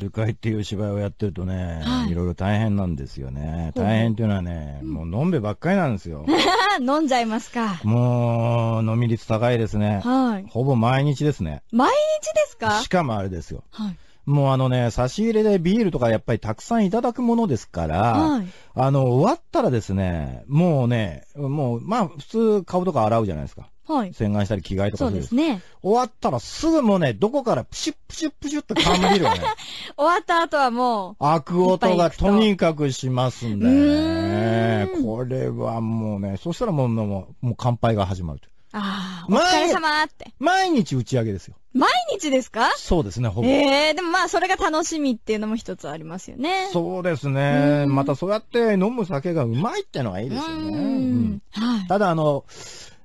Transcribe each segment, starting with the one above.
ルカイっていう芝居をやってるとね、はい、いろいろ大変なんですよね。大変っていうのはね、うん、もう飲んべばっかりなんですよ。飲んじゃいますか。もう、飲み率高いですね。はい。ほぼ毎日ですね。毎日ですかしかもあれですよ。はい。もうあのね、差し入れでビールとかやっぱりたくさんいただくものですから、はい、あの、終わったらですね、もうね、もう、まあ、普通顔とか洗うじゃないですか。はい。洗顔したり着替えとかそうですね。終わったらすぐもうね、どこからプシュップシュップシュッと缶ビールがね。終わった後はもう。開く音がとにかくしますんで、ね。これはもうね、そしたらもう、もう、もう乾杯が始まると。ああ。お疲れ様って。毎日打ち上げですよ。毎日ですかそうですね、ほぼ。ええー、でもまあ、それが楽しみっていうのも一つありますよね。そうですね。またそうやって飲む酒がうまいってのはいいですよね。うん、うん、ただ、あの、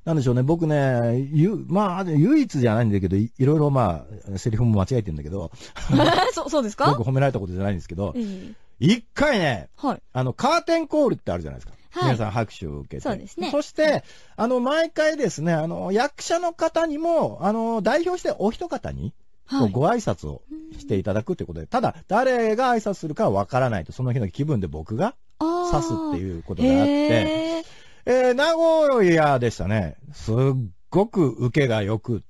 なんでしょうね、僕ね、ゆ、まあ、唯一じゃないんだけど、いろいろまあ、セリフも間違えてるんだけど。そそうですか僕褒められたことじゃないんですけど、一、回ね、はい、あの、カーテンコールってあるじゃないですか。皆さん拍手を受けて。そうですね。そして、あの、毎回ですね、あの、役者の方にも、あの、代表してお一方に、ご挨拶をしていただくということで、ただ、誰が挨拶するかわからないと、その日の気分で僕が刺すっていうことがあって、えー、名古屋でしたね。すっごく受けが良く、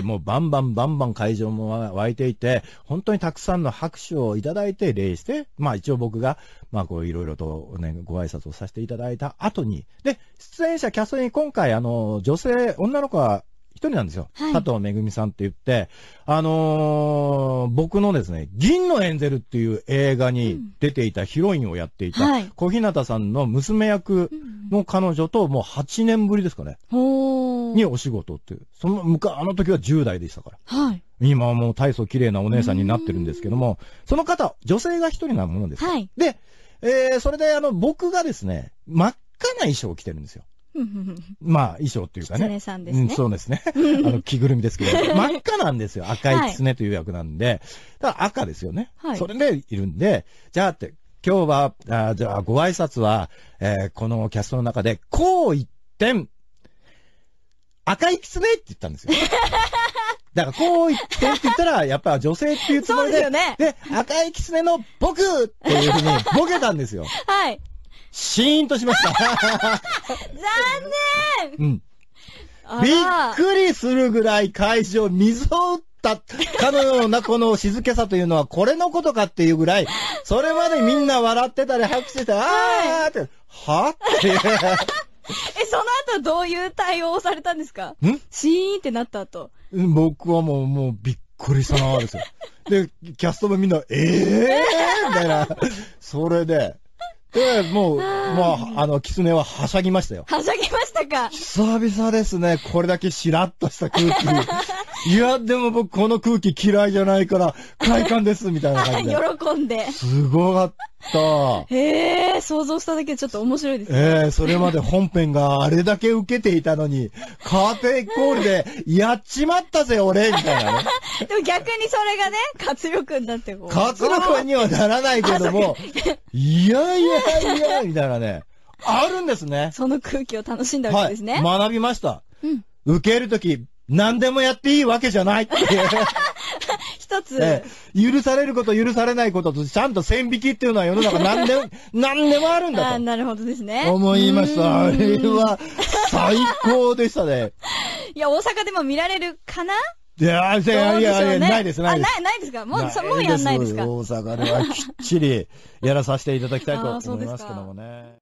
うん、もうバンバンバンバン会場も湧いていて、本当にたくさんの拍手をいただいて礼して、まあ一応僕が、まあこういろいろとね、ご挨拶をさせていただいた後に、で、出演者キャストに今回あの、女性、女の子は一人なんですよ。はい、佐藤めぐみさんって言って、あのー、僕のですね、銀のエンゼルっていう映画に出ていたヒロインをやっていた、小日向さんの娘役の彼女ともう8年ぶりですかね。うんにお仕事って、その昔、あの時は10代でしたから。はい。今はもう大層綺麗なお姉さんになってるんですけども、その方、女性が一人なものです。はい。で、えー、それであの、僕がですね、真っ赤な衣装を着てるんですよ。まあ、衣装っていうかね。狐さんですね。うん、そうですね。あの、着ぐるみですけど、真っ赤なんですよ。赤い狐という役なんで。だ赤ですよね。はい。それでいるんで、じゃあって、今日は、あじゃあご挨拶は、えー、このキャストの中で、こう一点、赤いキツネって言ったんですよ。だからこう言ってって言ったら、やっぱ女性っていうつもりで、でね、で、赤いキツネの僕っていうふうにボケたんですよ。はい。シーンとしました。残念うん。びっくりするぐらい会場水を打ったかのようなこの静けさというのはこれのことかっていうぐらい、それまでみんな笑ってたり拍手してたり、あーって、はって。え、その後どういう対応をされたんですかんシーンってなった後。僕はもう、もう、びっくりしたなですよ。で、キャストもみんな、ええー、みたいな。それで、で、もう、まあ、あの、キツネははしゃぎましたよ。はしゃぎましたか。久々ですね。これだけしらっとした空気。いや、でも僕この空気嫌いじゃないから、快感です、みたいな感じで。喜んで。すごかった。そう。ええー、想像しただけでちょっと面白いですね。ええー、それまで本編があれだけ受けていたのに、カーテンコールで、やっちまったぜ、俺みたいなね。でも逆にそれがね、活力になってこう。活力にはならないけども、いやいやいや、みたいなね。あるんですね。その空気を楽しんだわけですね。はい、学びました。うん。受けるとき、何でもやっていいわけじゃないって。一つ、許されること、許されないことと、ちゃんと線引きっていうのは世の中 何でも、何でもあるんだと。あなるほどですね。思いました。あれは、最高でしたね。いや、大阪でも見られるかないや、いや、いや、ないです、ないです。あ、ない、ないですかもう、もうやんないですか大阪ではきっちりやらさせていただきたいと思いますけどもね。